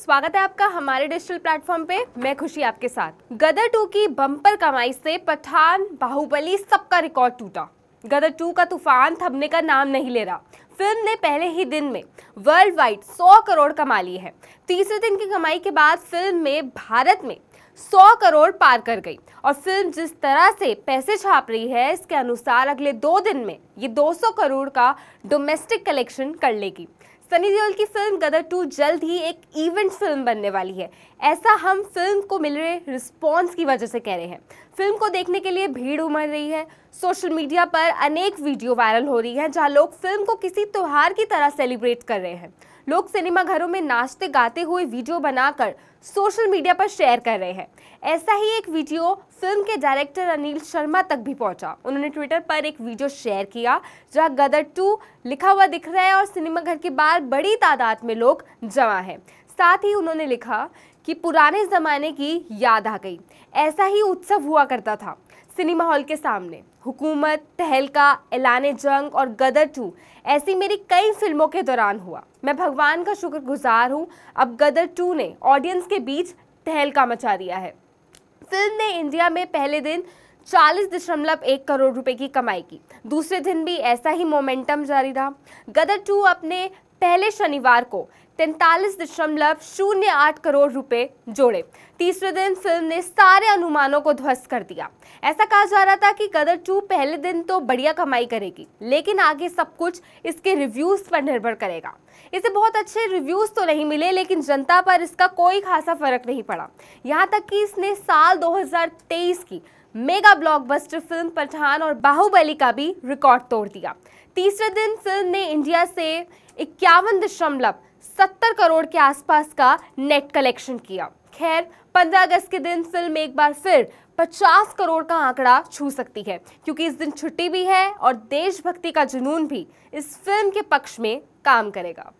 स्वागत है आपका हमारे डिजिटल प्लेटफॉर्म पे मैं खुशी आपके साथ गदर टू की बम्पर कमाई से पठान बाहुबली सबका रिकॉर्ड टूटा गदर टू का तूफान थमने का नाम नहीं ले रहा फिल्म ने पहले ही दिन में वर्ल्ड वाइड 100 करोड़ कमा ली है तीसरे दिन की कमाई के बाद फिल्म में भारत में 100 करोड़ पार कर गई और फिल्म जिस तरह से पैसे छाप रही है इसके अनुसार अगले दो दिन में ये 200 करोड़ का डोमेस्टिक कलेक्शन कर लेगी सनी देओल की फिल्म गदर टू जल्द ही एक इवेंट फिल्म बनने वाली है ऐसा हम फिल्म को मिल रहे रिस्पॉन्स की वजह से कह रहे हैं फिल्म को देखने के लिए भीड़ उमड़ रही है सोशल मीडिया पर अनेक वीडियो वायरल हो रही है जहां लोग फिल्म को किसी त्यौहार की तरह सेलिब्रेट कर रहे हैं लोग सिनेमाघरों में नाचते गाते हुए वीडियो बनाकर सोशल मीडिया पर शेयर कर रहे हैं ऐसा ही एक वीडियो फिल्म के डायरेक्टर अनिल शर्मा तक भी पहुंचा उन्होंने ट्विटर पर एक वीडियो शेयर किया जहां गदर टू लिखा हुआ दिख रहा है और सिनेमाघर के बाहर बड़ी तादाद में लोग जमा हैं साथ ही उन्होंने लिखा कि पुराने ज़माने की याद आ गई ऐसा ही उत्सव हुआ करता था सिनेमा हॉल के सामने हुकूमत तहलका एलान जंग और गदर टू ऐसी मेरी कई फिल्मों के दौरान हुआ मैं भगवान का शुक्रगुजार हूँ अब गदर टू ने ऑडियंस के बीच तहलका मचा दिया है फिल्म ने इंडिया में पहले दिन चालीस दशमलव एक करोड़ रुपए की कमाई की दूसरे दिन भी ऐसा ही मोमेंटम जारी रहा गदर टू अपने पहले शनिवार को तैंतालीस दशमलव शून्य आठ करोड़ रुपए जोड़े तीसरे दिन फिल्म ने सारे अनुमानों को ध्वस्त कर दिया ऐसा कहा जा रहा था कि गदर टू पहले दिन तो बढ़िया कमाई करेगी लेकिन आगे सब कुछ इसके रिव्यूज पर निर्भर करेगा इसे बहुत अच्छे रिव्यूज तो नहीं मिले लेकिन जनता पर इसका कोई खासा फर्क नहीं पड़ा यहाँ तक कि इसने साल दो की मेगा ब्लॉकबस्टर फिल्म पठान और बाहुबली का भी रिकॉर्ड तोड़ दिया तीसरे दिन फिल्म ने इंडिया से इक्यावन दशमलव सत्तर करोड़ के आसपास का नेट कलेक्शन किया खैर 15 अगस्त के दिन फिल्म एक बार फिर 50 करोड़ का आंकड़ा छू सकती है क्योंकि इस दिन छुट्टी भी है और देशभक्ति का जुनून भी इस फिल्म के पक्ष में काम करेगा